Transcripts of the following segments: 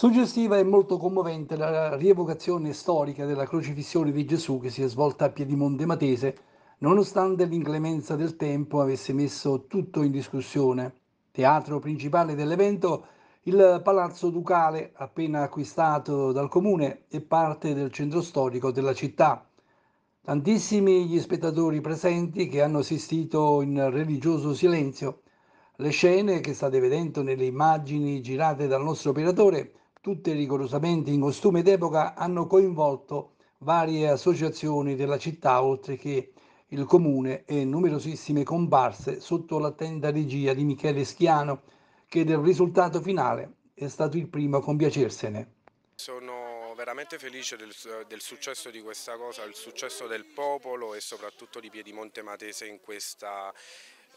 Suggestiva e molto commovente la rievocazione storica della crocifissione di Gesù che si è svolta a Piedimonte Matese, nonostante l'inclemenza del tempo avesse messo tutto in discussione. Teatro principale dell'evento, il Palazzo Ducale, appena acquistato dal comune e parte del centro storico della città. Tantissimi gli spettatori presenti che hanno assistito in religioso silenzio. Le scene che state vedendo nelle immagini girate dal nostro operatore tutte rigorosamente in costume d'epoca, hanno coinvolto varie associazioni della città, oltre che il comune e numerosissime comparse sotto l'attenta regia di Michele Schiano, che del risultato finale è stato il primo a compiacersene. Sono veramente felice del, del, successo di questa cosa, il successo del popolo e soprattutto di Piedimonte Matese in questa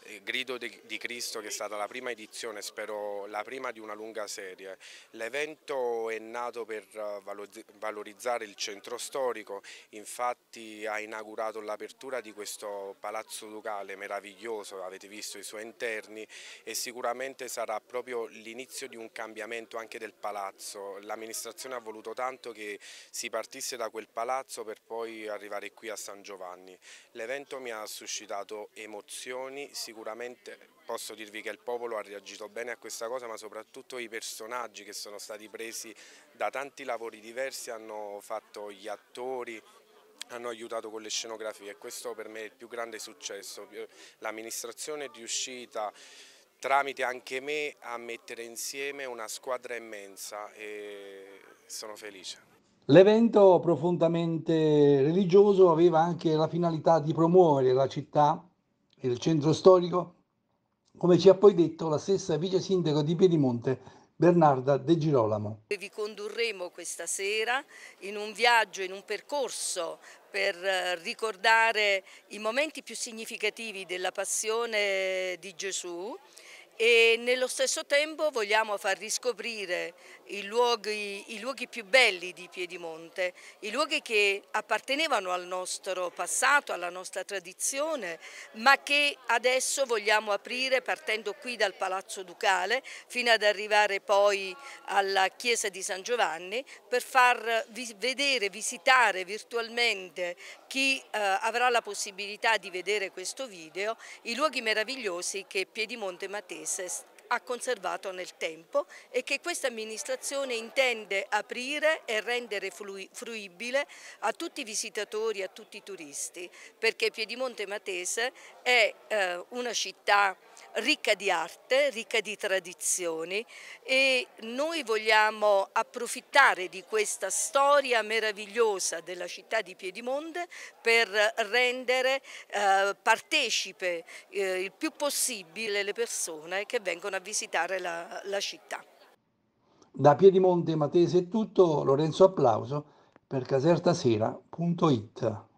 eh, Grido di Cristo che è stata la prima edizione, spero la prima di una lunga serie. L'evento è nato per eh, valorizzare il centro storico, infatti ha inaugurato l'apertura di questo palazzo ducale meraviglioso, avete visto i suoi interni e sicuramente sarà proprio l'inizio di un cambiamento anche del palazzo. L'amministrazione ha voluto tanto che si partisse da quel palazzo per poi arrivare qui a San Giovanni. L'evento mi ha suscitato emozioni, sicuramente sicuramente posso dirvi che il popolo ha reagito bene a questa cosa ma soprattutto i personaggi che sono stati presi da tanti lavori diversi hanno fatto gli attori, hanno aiutato con le scenografie e questo per me è il più grande successo. L'amministrazione è riuscita tramite anche me a mettere insieme una squadra immensa e sono felice. L'evento profondamente religioso aveva anche la finalità di promuovere la città del centro storico, come ci ha poi detto la stessa vice sindaco di Piedimonte, Bernarda De Girolamo. Vi condurremo questa sera in un viaggio, in un percorso per eh, ricordare i momenti più significativi della passione di Gesù e nello stesso tempo vogliamo far riscoprire i luoghi, i luoghi, più belli di Piedimonte, i luoghi che appartenevano al nostro passato, alla nostra tradizione, ma che adesso vogliamo aprire partendo qui dal Palazzo Ducale fino ad arrivare poi alla Chiesa di San Giovanni per far vedere, visitare virtualmente chi eh, avrà la possibilità di vedere questo video, i luoghi meravigliosi che Piedimonte Matteo Paese ha conservato nel tempo e che questa amministrazione intende aprire e rendere fruibile a tutti i visitatori, a tutti i turisti, perché Piedimonte Matese è eh, una città ricca di arte, ricca di tradizioni e noi vogliamo approfittare di questa storia meravigliosa della città di Piedimonte per rendere eh, partecipe eh, il più possibile le persone che vengono a visitare la, la città. Da Piedimonte Matese è tutto, Lorenzo Applauso per casertasera.it